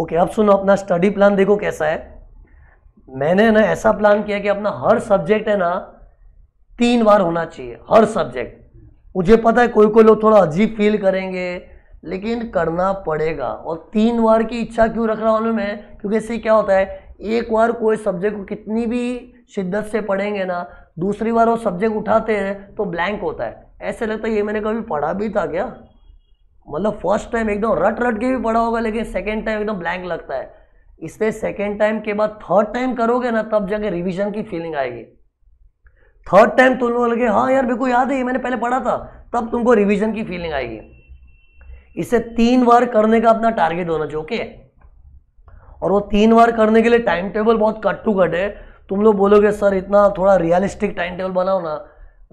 Okay अब सुनो अपना स्टडी प्लान देखो कैसा है मैंने ना ऐसा प्लान किया कि अपना हर सब्जेक्ट है ना तीन बार होना चाहिए हर सब्जेक्ट मुझे पता है कोई कोई लोग थोड़ा अजीब फील करेंगे लेकिन करना पड़ेगा और तीन बार की इच्छा क्यों रख रहा हूँ मैं क्योंकि इससे क्या होता है एक बार कोई सब्जेक्ट को कितनी भी शिद्दत से पढ़ेंगे ना दूसरी बार वो सब्जेक्ट उठाते हैं तो ब्लैंक होता है ऐसे लगता है ये मैंने कभी पढ़ा भी था क्या मतलब फर्स्ट टाइम एकदम रट रट के भी पढ़ा होगा लेकिन सेकेंड टाइम एकदम ब्लैंक लगता है इससे सेकेंड टाइम के बाद थर्ड टाइम करोगे ना तब जाके रिविजन की फीलिंग आएगी थर्ड टाइम तुम लोग लगे हाँ यार मेरे को याद है ये मैंने पहले पढ़ा था तब तुमको रिविजन की फीलिंग आएगी इसे तीन बार करने का अपना टारगेट होना चाहिए ओके और वो तीन बार करने के लिए टाइम टेबल बहुत कट टू कट है तुम लोग बोलोगे सर इतना थोड़ा रियलिस्टिक टाइम टेबल बनाओ ना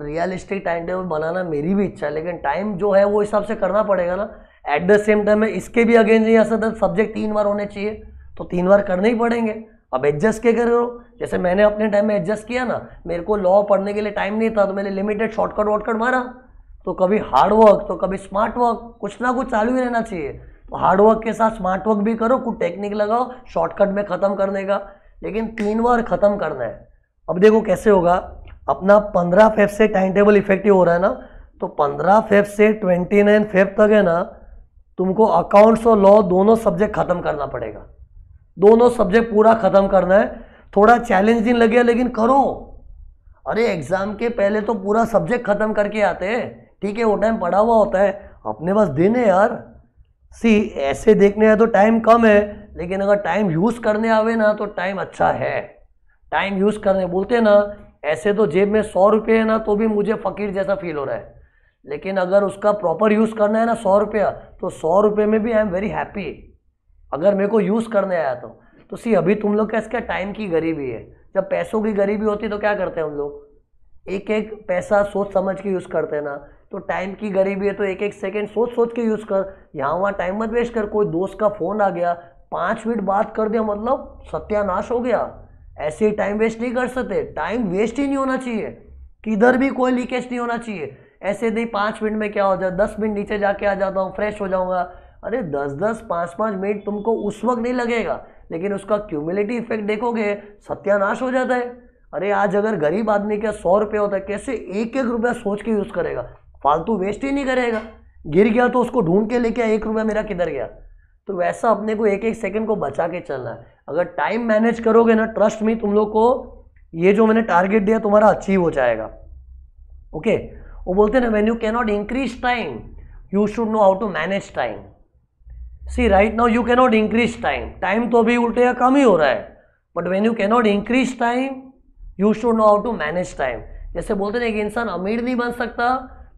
रियलिस्टिक टाइम टेबल बनाना मेरी भी इच्छा है लेकिन टाइम जो है वो हिसाब से करना पड़ेगा ना एट द सेम टाइम में इसके भी अगेंस्ट नहीं आ सकता सब्जेक्ट तीन बार होने चाहिए तो तीन बार करने ही पड़ेंगे अब एडजस्ट क्या करो जैसे मैंने अपने टाइम में एडजस्ट किया ना मेरे को लॉ पढ़ने के लिए टाइम नहीं था तो मैंने लिमिटेड शॉर्टकट वॉर्टकट मारा तो कभी हार्ड वर्क तो कभी स्मार्ट वर्क कुछ ना कुछ चालू ही रहना चाहिए तो हार्ड वर्क के साथ स्मार्ट वर्क भी करो कुछ टेक्निक लगाओ शॉर्टकट में ख़त्म करने का लेकिन तीन बार ख़त्म करना है अब देखो कैसे होगा अपना पंद्रह फेफ से टाइम टेबल इफेक्टिव हो रहा है ना तो पंद्रह फेफ से ट्वेंटी नाइन फेफ तक है ना तुमको अकाउंट्स और लॉ दोनों सब्जेक्ट ख़त्म करना पड़ेगा दोनों सब्जेक्ट पूरा ख़त्म करना है थोड़ा चैलेंज दिन लगे लेकिन करो अरे एग्ज़ाम के पहले तो पूरा सब्जेक्ट ख़त्म करके आते हैं ठीक है वो टाइम पड़ा हुआ होता है अपने पास दिन है यार सी ऐसे देखने का तो टाइम कम है लेकिन अगर टाइम यूज़ करने आवे ना तो टाइम अच्छा है टाइम यूज़ करने बोलते ना ऐसे तो जेब में सौ रुपये है ना तो भी मुझे फ़कीर जैसा फील हो रहा है लेकिन अगर उसका प्रॉपर यूज़ करना है ना सौ रुपया तो सौ रुपये में भी आई एम वेरी हैप्पी अगर मेरे को यूज़ करने आया तो तो सी अभी तुम लोग का इसका टाइम की गरीबी है जब पैसों की गरीबी होती तो क्या करते हैं हम लोग एक एक पैसा सोच समझ के यूज़ करते हैं ना तो टाइम की गरीबी है तो एक एक सेकेंड सोच सोच के यूज़ कर यहाँ वहाँ टाइम मत वेस्ट कर कोई दोस्त का फ़ोन आ गया पाँच मिनट बात कर दिया मतलब सत्यानाश हो गया ऐसे ही टाइम वेस्ट नहीं कर सकते टाइम वेस्ट ही नहीं होना चाहिए किधर भी कोई लीकेज नहीं होना चाहिए ऐसे नहीं पाँच मिनट में क्या हो जाए दस मिनट नीचे जाके आ जाता हूँ फ्रेश हो जाऊँगा अरे दस दस पाँच पाँच मिनट तुमको उस वक्त नहीं लगेगा लेकिन उसका क्यूमिलिटी इफेक्ट देखोगे सत्यानाश हो जाता है अरे आज अगर गरीब आदमी का सौ रुपये होता है कैसे एक एक रुपया सोच के यूज़ करेगा फालतू वेस्ट ही नहीं करेगा गिर गया तो उसको ढूंढ के लेके एक रुपया मेरा किधर गया तो वैसा अपने को एक एक सेकंड को बचा के चलना है अगर टाइम मैनेज करोगे ना ट्रस्ट में तुम लोग को ये जो मैंने टारगेट दिया तुम्हारा अचीव हो जाएगा ओके वो बोलते हैं ना when you cannot increase time you should know how to manage time see right now you cannot increase time time तो अभी उल्टे या कम ही हो रहा है but when you cannot increase time you should know how to manage time जैसे बोलते ना कि इंसान अमीर नहीं बन सकता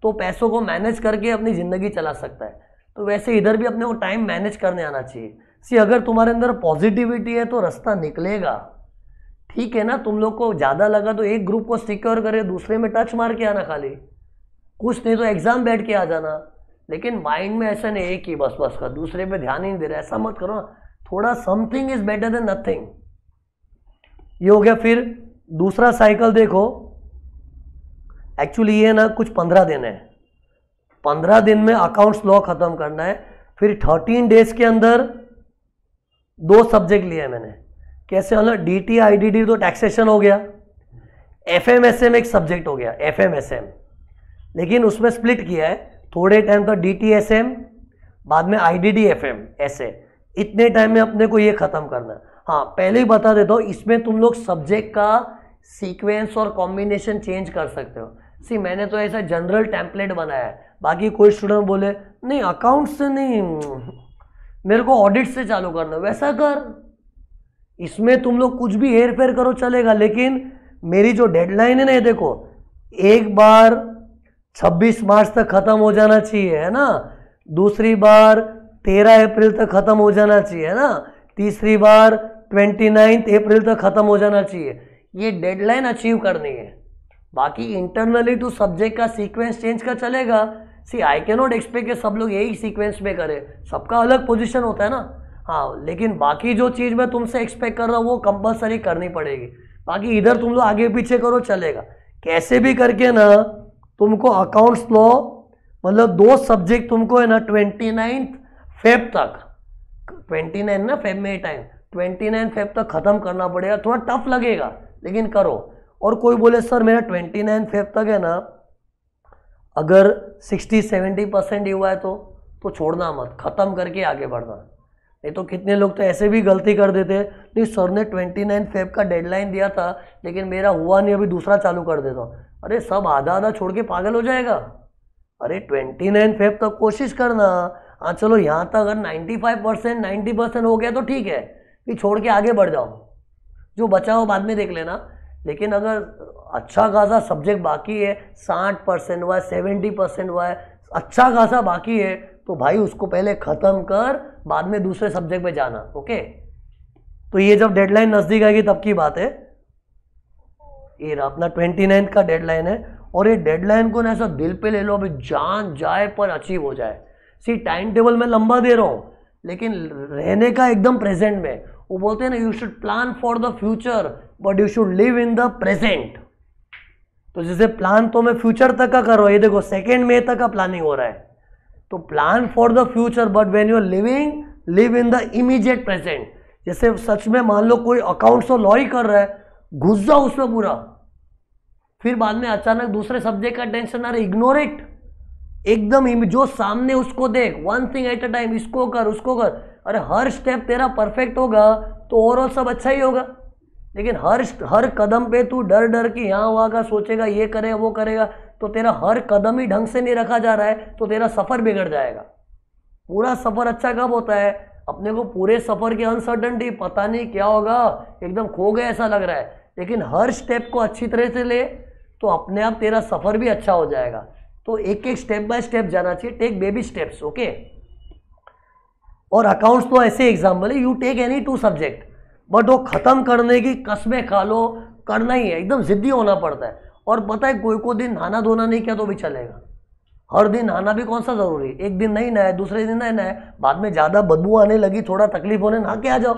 तो पैसों को मैनेज करके अपनी ज़िंदगी चला सकता है तो वैसे इधर भी अपने को टाइम मैनेज करने आना चाहिए सी अगर तुम्हारे अंदर पॉजिटिविटी है तो रास्ता निकलेगा ठीक है ना तुम लोग को ज़्यादा लगा तो एक ग्रुप को सिक्योर करे दूसरे में टच मार के आना खाली कुछ नहीं तो एग्ज़ाम बैठ के आ जाना लेकिन माइंड में ऐसा नहीं एक ही बस बस का दूसरे पे ध्यान ही नहीं दे रहा ऐसा मत करो थोड़ा something is better than nothing ये हो गया फिर दूसरा साइकिल देखो एक्चुअली ये ना कुछ पंद्रह दिन है पंद्रह दिन में अकाउंट्स लॉ ख़त्म करना है फिर थर्टीन डेज के अंदर दो सब्जेक्ट लिए मैंने कैसे होना D T I D D तो टैक्सेशन हो गया एफ एम एस एम एक सब्जेक्ट हो गया एफ एम एस एम लेकिन उसमें स्प्लिट किया है थोड़े टाइम तो डी टी एस एम बाद में I D D F M ऐसे इतने टाइम में अपने को ये ख़त्म करना है हाँ पहले ही बता देता हूँ इसमें तुम लोग सब्जेक्ट का सीक्वेंस और कॉम्बिनेशन चेंज कर सकते हो सी मैंने तो ऐसा जनरल टेम्पलेट बनाया है बाकी कोई स्टूडेंट बोले नहीं अकाउंट से नहीं हम्म, मेरे को ऑडिट से चालू करना वैसा कर इसमें तुम लोग कुछ भी हेर फेर करो चलेगा लेकिन मेरी जो डेडलाइन है ना ये देखो एक बार 26 मार्च तक खत्म हो जाना चाहिए है ना दूसरी बार 13 अप्रैल तक खत्म हो जाना चाहिए है ना तीसरी बार ट्वेंटी नाइन्थ अप्रैल तक खत्म हो जाना चाहिए ये डेडलाइन अचीव करनी है बाकी इंटरनली तो सब्जेक्ट का सीक्वेंस चेंज का चलेगा सी आई के नॉट एक्सपेक्ट कि सब लोग यही सीक्वेंस में करें सबका अलग पोजिशन होता है ना हाँ लेकिन बाकी जो चीज़ मैं तुमसे एक्सपेक्ट कर रहा हूँ वो कंपलसरी करनी पड़ेगी बाकी इधर तुम लोग आगे पीछे करो चलेगा कैसे भी करके ना तुमको अकाउंट्स लो मतलब दो सब्जेक्ट तुमको है ना ट्वेंटी नाइन्थ फेब तक ट्वेंटी नाइन ना फेब में टाइम ट्वेंटी नाइन फेब तक ख़त्म करना पड़ेगा थोड़ा टफ लगेगा लेकिन करो और कोई बोले सर मेरा ट्वेंटी नाइन फेब तक है ना अगर 60 70 परसेंट ही हुआ है तो तो छोड़ना मत ख़त्म करके आगे बढ़ना नहीं तो कितने लोग तो ऐसे भी गलती कर देते हैं नहीं सर ने 29 फेब का डेडलाइन दिया था लेकिन मेरा हुआ नहीं अभी दूसरा चालू कर देता हूँ अरे सब आधा आधा छोड़ के पागल हो जाएगा अरे 29 फेब तक कोशिश करना हाँ चलो यहाँ तक अगर 95 परसेंट नाइन्टी परसेंट हो गया तो ठीक है कि छोड़ के आगे बढ़ जाओ जो बचा हो बाद में देख लेना लेकिन अगर अच्छा खासा सब्जेक्ट बाकी है साठ परसेंट हुआ है सेवेंटी परसेंट हुआ है अच्छा खासा बाकी है तो भाई उसको पहले ख़त्म कर बाद में दूसरे सब्जेक्ट में जाना ओके तो ये जब डेडलाइन नज़दीक आएगी तब की बात है ये अपना ट्वेंटी नाइन्थ का डेडलाइन है और ये डेडलाइन को ना ऐसा दिल पे ले लो अभी जान जाए पर अचीव हो जाए सी टाइम टेबल मैं लंबा दे रहा हूँ लेकिन रहने का एकदम प्रेजेंट में वो बोलते हैं ना you should plan for the future but you should live in the present तो जैसे प्लान तो मैं फ्यूचर तक का कर रहा हूँ ये देखो सेकेंड मे तक का प्लानिंग हो रहा है तो plan for the future but when you are living live in the immediate present जैसे सच में मान लो कोई अकाउंट और लॉ ही कर रहा है घुस जाओ उसमें पूरा फिर बाद में अचानक दूसरे सब्जेक्ट का टेंशन आ रहा है इग्नोर इट एकदम जो सामने उसको देख one thing at a time इसको कर उसको कर अरे हर स्टेप तेरा परफेक्ट होगा तो ओवरऑल सब अच्छा ही होगा लेकिन हर हर कदम पे तू डर डर के यहाँ वहाँ का सोचेगा ये करे वो करेगा तो तेरा हर कदम ही ढंग से नहीं रखा जा रहा है तो तेरा सफ़र बिगड़ जाएगा पूरा सफ़र अच्छा कब होता है अपने को पूरे सफ़र की अनसर्टनटी पता नहीं क्या होगा एकदम खो गए ऐसा लग रहा है लेकिन हर स्टेप को अच्छी तरह से ले तो अपने आप तेरा सफ़र भी अच्छा हो जाएगा तो एक एक स्टेप बाय स्टेप जाना चाहिए टेक बेबी स्टेप्स ओके और अकाउंट्स तो ऐसे एग्जाम्पल है you take any two subject but वो ख़त्म करने की कस्में खा लो करना ही है एकदम ज़िद्दी होना पड़ता है और पता है कोई कोई दिन नहाना धोना नहीं किया तो भी चलेगा हर दिन नहाना भी कौन सा ज़रूरी एक दिन नहीं नहाए दूसरे दिन नहीं नहाए बाद में ज़्यादा बदबू आने लगी थोड़ा तकलीफ होने नहा के आ जाओ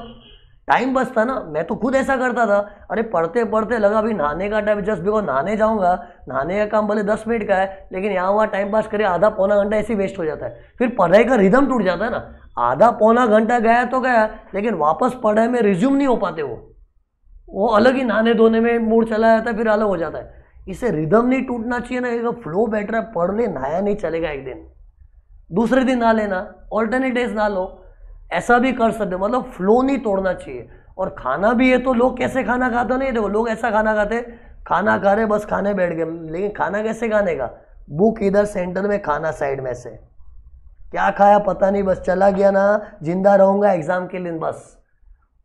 टाइम बचता ना मैं तो खुद ऐसा करता था अरे पढ़ते पढ़ते लगा अभी नहाने का टाइम जस्ट बिकॉज नहाने जाऊंगा नहाने का काम भले दस मिनट का है लेकिन यहाँ वहाँ टाइम पास करे आधा पौना घंटा ऐसे वेस्ट हो जाता है फिर पढ़ाई का रिदम टूट जाता है ना आधा पौना घंटा गया तो गया लेकिन वापस पढ़ाई में रिज्यूम नहीं हो पाते वो वो अलग ही नहाने धोने में मूड चला जाता है फिर अलग हो जाता है इसे रिदम नहीं टूटना चाहिए ना एक फ्लो बेटर है पढ़ ले नहाया नहीं चलेगा एक दिन दूसरे दिन ना लेना ऑल्टरनेट डेज ना लो ऐसा भी कर सकते मतलब फ्लो नहीं तोड़ना चाहिए और खाना भी है तो लोग कैसे खाना खाते नहीं देखो लोग ऐसा खाना खाते खाना खा रहे बस खाने बैठ गए लेकिन खाना कैसे खाने का बुक इधर सेंटर में खाना साइड में से क्या खाया पता नहीं बस चला गया ना जिंदा रहूंगा एग्जाम के लिए बस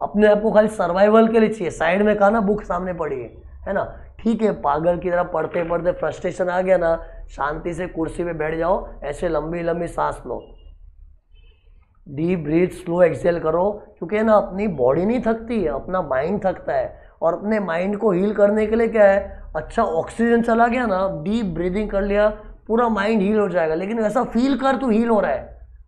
अपने आप को खाली सर्वाइवल के लिए चाहिए साइड में खाना बुक सामने पड़ी है है ना ठीक है पागल की तरह पढ़ते पढ़ते फ्रस्ट्रेशन आ गया ना शांति से कुर्सी पे बैठ जाओ ऐसे लंबी लंबी सांस लो डीप ब्रीथ स्लो एक्सेल करो क्योंकि ना अपनी बॉडी नहीं थकती है अपना माइंड थकता है और अपने माइंड को हील करने के लिए क्या है अच्छा ऑक्सीजन चला गया ना डीप ब्रीदिंग कर लिया पूरा माइंड हील हो जाएगा लेकिन ऐसा फील कर तू हील हो रहा है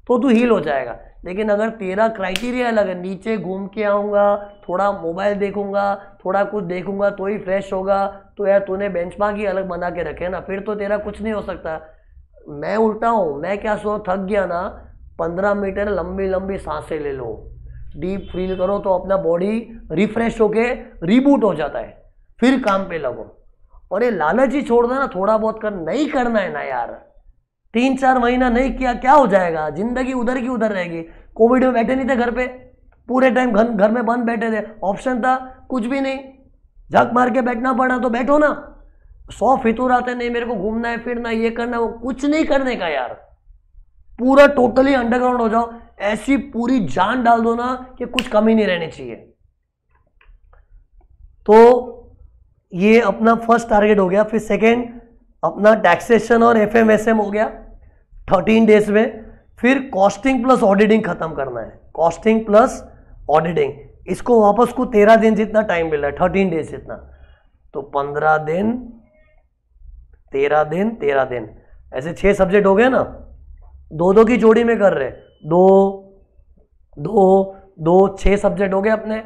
तो तू हील हो जाएगा लेकिन अगर तेरा क्राइटेरिया अलग है नीचे घूम के आऊँगा थोड़ा मोबाइल देखूंगा थोड़ा कुछ देखूंगा तो ही फ्रेश होगा तो यार तूने बेंचमार्क ही अलग बना के रखे ना फिर तो तेरा कुछ नहीं हो सकता मैं उल्टा हूँ मैं क्या सो थक गया ना पंद्रह मीटर लंबी लंबी सांसें ले लो डीप फील करो तो अपना बॉडी रिफ्रेश होके रिबूट हो जाता है फिर काम पे लगो और ये लालच ही छोड़ देना थोड़ा बहुत कर नहीं करना है ना यार तीन चार महीना नहीं किया क्या हो जाएगा जिंदगी उधर की उधर रहेगी कोविड में बैठे नहीं थे घर पे पूरे टाइम घर घर में बंद बैठे थे ऑप्शन था कुछ भी नहीं झक मार के बैठना पड़ा तो बैठो ना सौ फितूर आते नहीं मेरे को घूमना है फिरना है ये करना है वो कुछ नहीं करने का यार पूरा टोटली अंडरग्राउंड हो जाओ ऐसी पूरी जान डाल दो ना कि कुछ कमी नहीं रहनी चाहिए तो ये अपना फर्स्ट टारगेट हो गया फिर सेकेंड अपना टैक्सेशन और एफ हो गया थर्टीन डेज में फिर कॉस्टिंग प्लस ऑडिटिंग खत्म करना है कॉस्टिंग प्लस ऑडिटिंग इसको वापस को तेरह दिन जितना टाइम मिल रहा है थर्टीन डेज जितना तो पंद्रह दिन तेरह दिन तेरह दिन ऐसे छह सब्जेक्ट हो गए ना दो दो की जोड़ी में कर रहे हैं दो दो दो छः सब्जेक्ट हो गए अपने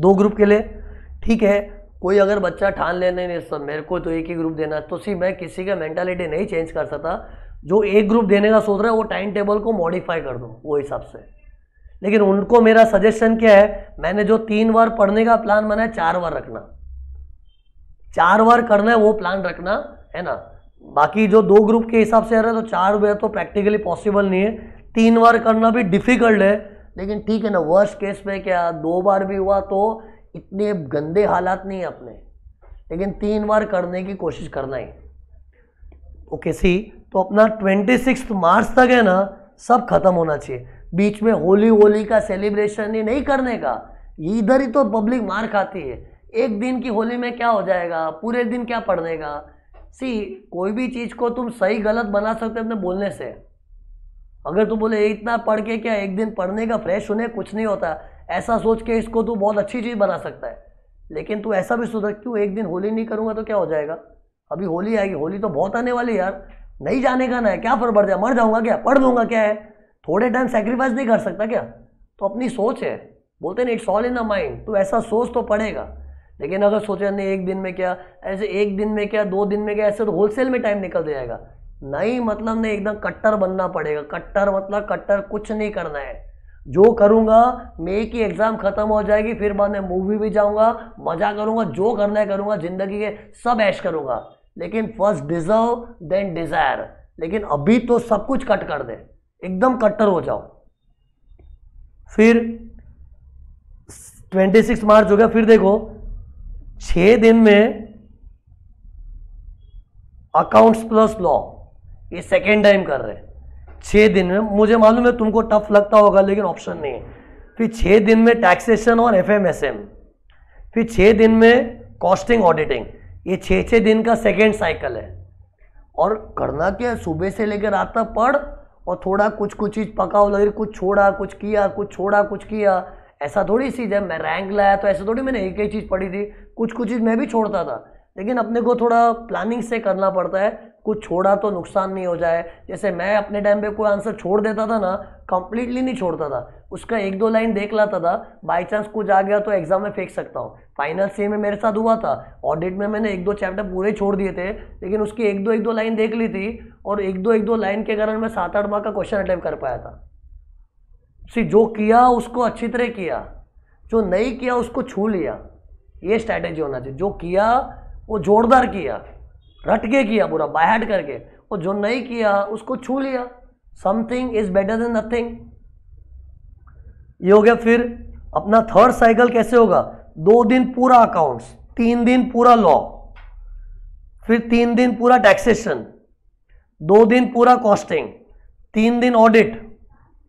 दो ग्रुप के लिए ठीक है कोई अगर बच्चा ठान लेने नहीं सर मेरे को तो एक ही ग्रुप देना तो सी मैं किसी का मेंटालिटी नहीं चेंज कर सकता जो एक ग्रुप देने का सोच रहा है वो टाइम टेबल को मॉडिफाई कर दो वो हिसाब से लेकिन उनको मेरा सजेशन क्या है मैंने जो तीन बार पढ़ने का प्लान बनाया चार बार रखना चार बार करना है वो प्लान रखना है ना बाकी जो दो ग्रुप के हिसाब से आ रहे तो हैं तो चार बार तो प्रैक्टिकली पॉसिबल नहीं है तीन बार करना भी डिफिकल्ट है लेकिन ठीक है ना वर्स्ट केस में क्या दो बार भी हुआ तो इतने गंदे हालात नहीं है अपने लेकिन तीन बार करने की कोशिश करना ही ओके सी तो अपना ट्वेंटी सिक्स मार्च तक है ना सब खत्म होना चाहिए बीच में होली होली का सेलिब्रेशन ही नहीं करने का इधर ही तो पब्लिक मार खाती है एक दिन की होली में क्या हो जाएगा पूरे दिन क्या पढ़ने का सी कोई भी चीज़ को तुम सही गलत बना सकते हो अपने बोलने से अगर तू बोले इतना पढ़ के क्या एक दिन पढ़ने का फ्रेश होने कुछ नहीं होता ऐसा सोच के इसको तू बहुत अच्छी चीज़ बना सकता है लेकिन तू ऐसा भी सोच क्यों एक दिन होली नहीं करूँगा तो क्या हो जाएगा अभी होली आएगी होली तो बहुत आने वाली यार नहीं जाने का ना है क्या फर्क पड़ जाए मर जाऊँगा क्या पढ़ लूँगा क्या है थोड़े टाइम सेक्रीफाइस नहीं कर सकता क्या तो अपनी सोच है बोलते ना it's all in the mind तू ऐसा सोच तो पड़ेगा लेकिन अगर सोचा नहीं एक दिन में क्या ऐसे एक दिन में क्या दो दिन में क्या ऐसे तो होलसेल में टाइम निकल जाएगा नहीं मतलब नहीं एकदम कट्टर बनना पड़ेगा कट्टर मतलब कट्टर कुछ नहीं करना है जो करूँगा मे की एग्ज़ाम ख़त्म हो जाएगी फिर बाद में मूवी भी जाऊँगा मज़ा करूँगा जो करना है करूँगा ज़िंदगी के सब ऐश करूँगा लेकिन फर्स्ट डिजर्व देन डिज़ायर लेकिन अभी तो सब कुछ कट कर दे एकदम कट्टर हो जाओ फिर 26 मार्च हो गया फिर देखो छ दिन में अकाउंट्स प्लस लॉ ये सेकेंड टाइम कर रहे हैं दिन में मुझे मालूम है तुमको टफ लगता होगा लेकिन ऑप्शन नहीं है फिर छह दिन में टैक्सेशन और एफ एम एस एम फिर छह दिन में कॉस्टिंग ऑडिटिंग ये छह छह दिन का सेकेंड साइकिल है और करना क्या है सुबह से लेकर रात तक पढ़ और थोड़ा कुछ कुछ चीज़ पकाओ लगे कुछ छोड़ा कुछ किया कुछ छोड़ा कुछ किया ऐसा थोड़ी चीज़ है मैं रैंक लाया तो ऐसे थोड़ी मैंने एक ही चीज़ पढ़ी थी कुछ कुछ चीज़ मैं भी छोड़ता था लेकिन अपने को थोड़ा प्लानिंग से करना पड़ता है कुछ छोड़ा तो नुकसान नहीं हो जाए जैसे मैं अपने टाइम पे कोई आंसर छोड़ देता था ना कंप्लीटली नहीं छोड़ता था उसका एक दो लाइन देख लाता था बाय चांस कुछ आ गया तो एग्जाम में फेंक सकता हूँ फाइनल से में मेरे साथ हुआ था ऑडिट में मैंने एक दो चैप्टर पूरे छोड़ दिए थे लेकिन उसकी एक दो एक दो लाइन देख ली थी और एक दो एक दो लाइन के कारण मैं सात आठ माह का क्वेश्चन अटैम्प कर पाया था सी जो किया उसको अच्छी तरह किया जो नहीं किया उसको छू लिया ये स्ट्रैटेजी होना चाहिए जो किया वो जोरदार किया रट के किया पूरा बायहट करके और जो नहीं किया उसको छू लिया something is better than nothing ये हो गया फिर अपना थर्ड साइकिल कैसे होगा दो दिन पूरा अकाउंट्स तीन दिन पूरा लॉ फिर तीन दिन पूरा टैक्सेशन दो दिन पूरा कॉस्टिंग तीन दिन ऑडिट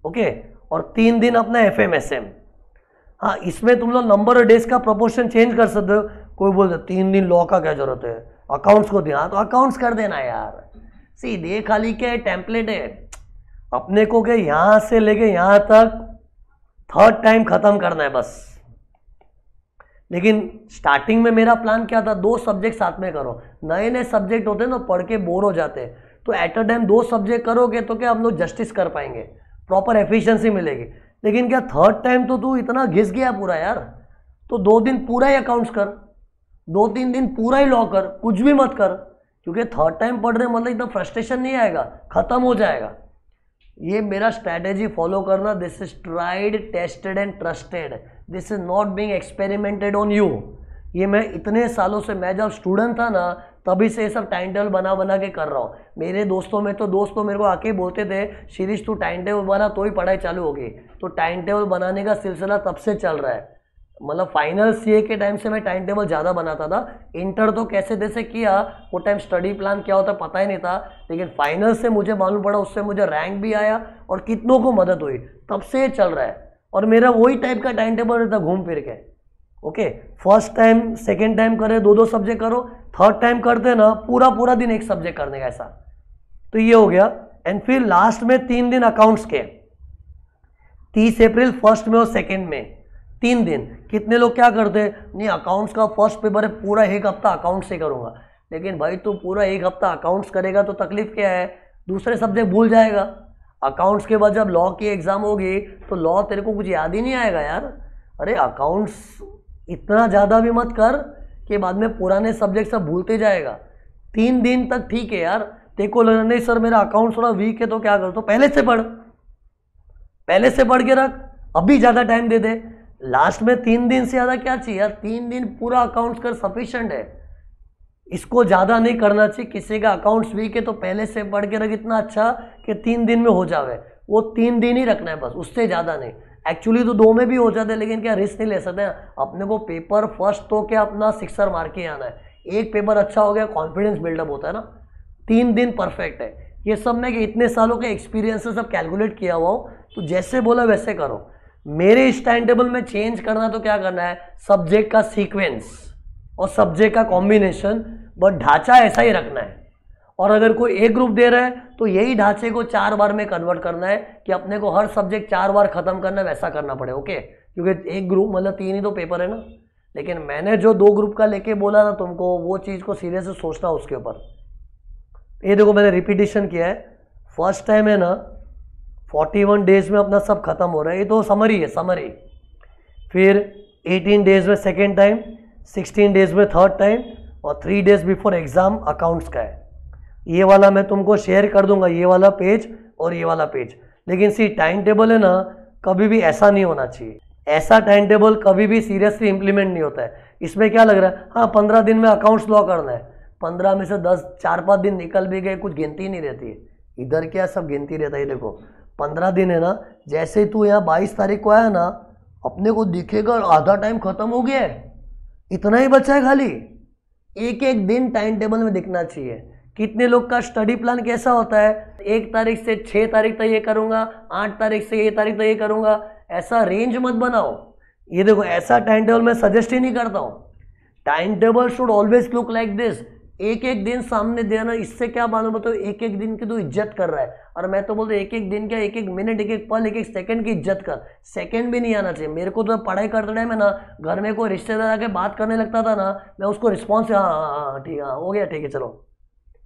ओके और तीन दिन अपना एफ एम एस एम हाँ इसमें तुम लोग नंबर डेज का प्रपोर्शन चेंज कर सकते हो कोई बोलते तीन दिन लॉ का क्या जरूरत है अकाउंट्स को देना तो अकाउंट्स कर देना यार सीधे खाली क्या टेम्पलेट है अपने को क्या यहां से लेके यहां तक थर्ड टाइम खत्म करना है बस लेकिन स्टार्टिंग में मेरा प्लान क्या था दो सब्जेक्ट साथ में करो नए नए सब्जेक्ट होते हैं ना पढ़ के बोर हो जाते हैं तो एट अ टाइम दो सब्जेक्ट करोगे तो क्या हम लोग जस्टिस कर पाएंगे प्रॉपर एफिशिएंसी मिलेगी लेकिन क्या थर्ड टाइम तो तू इतना घिस गया पूरा यार तो दो दिन पूरा ही अकाउंट्स कर दो तीन दिन पूरा ही लॉ कर कुछ भी मत कर क्योंकि थर्ड टाइम पढ़ रहे मतलब इतना फ्रस्ट्रेशन नहीं आएगा ख़त्म हो जाएगा ये मेरा स्ट्रैटेजी फॉलो करना this is tried tested and trusted this is not being experimented on you ये मैं इतने सालों से मैं जब स्टूडेंट था ना तभी से ये सब टाइम टेबल बना बना के कर रहा हूँ मेरे दोस्तों में तो दोस्त तो मेरे को आके बोलते थे शीरीज तू टाइम टेबल बना तो ही पढ़ाई चालू होगी तो टाइम टेबल बनाने का सिलसिला तब से चल रहा है मतलब फाइनल सी के टाइम से मैं टाइम टेबल ज़्यादा बनाता था इंटर तो कैसे जैसे किया वो टाइम स्टडी प्लान क्या होता पता ही नहीं था लेकिन फाइनल से मुझे मालूम पड़ा उससे मुझे रैंक भी आया और कितनों को मदद हुई तब से ये चल रहा है और मेरा वही टाइप का टाइम टेबल रहता घूम फिर के okay first time second time करे दो दो सब्जेक्ट करो थर्ड टाइम करते ना पूरा पूरा दिन एक सब्जेक्ट करने का ऐसा तो ये हो गया एंड फिर लास्ट में तीन दिन अकाउंट्स के तीस अप्रैल फर्स्ट में और सेकेंड में तीन दिन कितने लोग क्या करते नहीं अकाउंट्स का फर्स्ट पेपर है पूरा एक हफ्ता अकाउंट्स से करूँगा लेकिन भाई तू पूरा एक हफ्ता अकाउंट्स करेगा तो तकलीफ क्या है दूसरे सब्जेक्ट भूल जाएगा अकाउंट्स के बाद जब लॉ की एग्ज़ाम होगी तो लॉ तेरे को कुछ याद ही नहीं आएगा यार अरे अकाउंट्स इतना ज़्यादा भी मत कर कि बाद में पुराने सब्जेक्ट सब भूलते जाएगा तीन दिन तक ठीक है यार तेरे को लग नहीं सर मेरा अकाउंट थोड़ा वीक है तो क्या कर तो पहले से पढ़ पहले से पढ़ के रख अभी ज़्यादा टाइम दे दे लास्ट में तीन दिन से ज़्यादा क्या चाहिए यार तीन दिन पूरा अकाउंट्स कर सफिशेंट है इसको ज़्यादा नहीं करना चाहिए किसी का अकाउंट्स वीक है तो पहले से पढ़ के रख इतना अच्छा कि तीन दिन में हो जावे वो तीन दिन ही रखना है बस उससे ज़्यादा नहीं एक्चुअली तो दो में भी हो जाते हैं लेकिन क्या रिस्क नहीं ले सकते अपने को पेपर फर्स्ट तो क्या अपना सिक्सर मार के आना है एक पेपर अच्छा हो गया कॉन्फिडेंस बिल्डअप होता है ना तीन दिन परफेक्ट है ये सब मैं इतने सालों के एक्सपीरियंस से सब कैलकुलेट किया हुआ हूँ तो जैसे बोला वैसे करो मेरे इस टाइम टेबल में चेंज करना है तो क्या करना है सब्जेक्ट का सीक्वेंस और सब्जेक्ट का कॉम्बिनेशन बट ढांचा ऐसा ही रखना है और अगर कोई एक ग्रुप दे रहा है तो यही ढांचे को चार बार में कन्वर्ट करना है कि अपने को हर सब्जेक्ट चार बार ख़त्म करना है वैसा करना पड़े ओके क्योंकि एक ग्रुप मतलब तीन ही तो पेपर है ना लेकिन मैंने जो दो ग्रुप का लेके बोला ना तुमको वो चीज़ को सीरियस सोचना उसके ऊपर ये देखो मैंने रिपीटिशन किया है फर्स्ट टाइम है ना फोर्टी वन डेज में अपना सब खत्म हो रहा है ये तो समरी है समरी फिर एटीन डेज में सेकेंड टाइम सिक्सटीन डेज में थर्ड टाइम और three days before exam accounts का है ये वाला मैं तुमको शेयर कर दूंगा ये वाला पेज और ये वाला पेज लेकिन सी टाइम टेबल है ना कभी भी ऐसा नहीं होना चाहिए ऐसा टाइम टेबल कभी भी सीरियसली इम्प्लीमेंट नहीं होता है इसमें क्या लग रहा है हाँ पंद्रह दिन में अकाउंट्स लॉ करना है पंद्रह में से दस चार पाँच दिन निकल भी गए कुछ गिनती नहीं रहती है इधर क्या सब गिनती रहता है देखो पंद्रह दिन है ना जैसे तू यहाँ बाईस तारीख को आया ना अपने को दिखेगा आधा टाइम खत्म हो गया है इतना ही बचा है खाली एक एक दिन टाइम टेबल में दिखना चाहिए कितने लोग का स्टडी प्लान कैसा होता है एक तारीख से छः तारीख तक ये करूँगा आठ तारीख से ये तारीख तक ये करूँगा ऐसा रेंज मत बनाओ ये देखो ऐसा टाइम टेबल मैं सजेस्ट ही नहीं करता हूँ time table should always look like this एक एक दिन सामने देना इससे क्या मालूम बताओ एक एक दिन की तो इज्जत कर रहा है और मैं तो बोलता हूँ एक एक दिन का एक एक मिनट एक एक पल एक एक सेकंड की इज्जत कर सेकंड भी नहीं आना चाहिए मेरे को तो पढ़ाई करते टाइम है ना घर में कोई रिश्तेदार आके बात करने लगता था ना मैं उसको रिस्पॉन्स हाँ, हाँ हाँ हाँ ठीक है हाँ, हो गया ठीक है चलो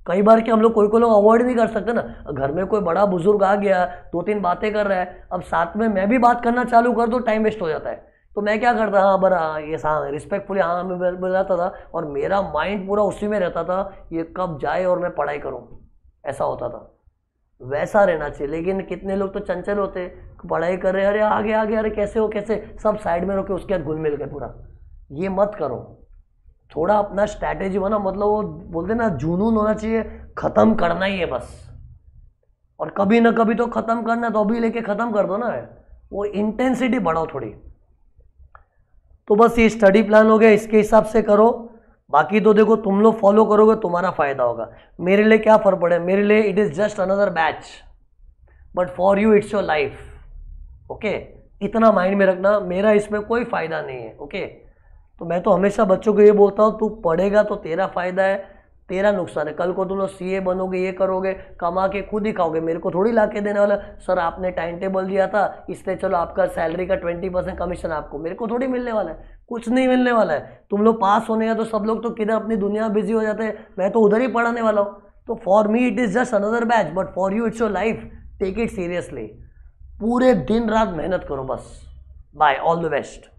कई बार कि हम लोग कोई कोई लोग अवॉइड नहीं कर सकते ना घर में कोई बड़ा बुजुर्ग आ गया दो तीन बातें कर रहा है अब साथ में मैं भी बात करना चालू कर दो टाइम वेस्ट हो जाता है तो मैं क्या करता हाँ बरा ये हाँ रिस्पेक्टफुली हाँ मैं बताता था और मेरा माइंड पूरा उसी में रहता था ये कब जाए और मैं पढ़ाई करूँ ऐसा होता था वैसा रहना चाहिए लेकिन कितने लोग तो चंचल होते पढ़ाई कर रहे अरे आगे आगे अरे कैसे हो कैसे सब साइड में रोके उसके बाद घुल मिल गए पूरा ये मत करो थोड़ा अपना स्ट्रैटेजी बना मतलब वो बोलते ना जुनून होना चाहिए ख़त्म करना ही है बस और कभी ना कभी तो ख़त्म करना तो अभी लेके ख़त्म कर दो ना वो इंटेंसिटी बढ़ाओ थोड़ी तो बस ये स्टडी प्लान हो गया इसके हिसाब से करो बाकी तो देखो तुम लोग फॉलो करोगे तुम्हारा फ़ायदा होगा मेरे लिए क्या फ़र्क पड़े मेरे लिए it is just another batch but for you it's your life okay इतना माइंड में रखना मेरा इसमें कोई फ़ायदा नहीं है ओके okay? तो मैं तो हमेशा बच्चों को ये बोलता हूँ तू पढ़ेगा तो तेरा फ़ायदा है तेरा नुकसान है कल को तुम लोग सी बनोगे ये करोगे कमा के खुद ही खाओगे मेरे को थोड़ी ला के देने वाला सर आपने टाइम टेबल दिया था इसलिए चलो आपका सैलरी का ट्वेंटी परसेंट कमीशन आपको मेरे को थोड़ी मिलने वाला है कुछ नहीं मिलने वाला है तुम लोग पास होने का तो सब लोग तो किधर अपनी दुनिया में बिजी हो जाते हैं मैं तो उधर ही पढ़ाने वाला हूँ तो for me it is just another batch but for you it's your life take it seriously पूरे दिन रात मेहनत करो बस बाय ऑल द बेस्ट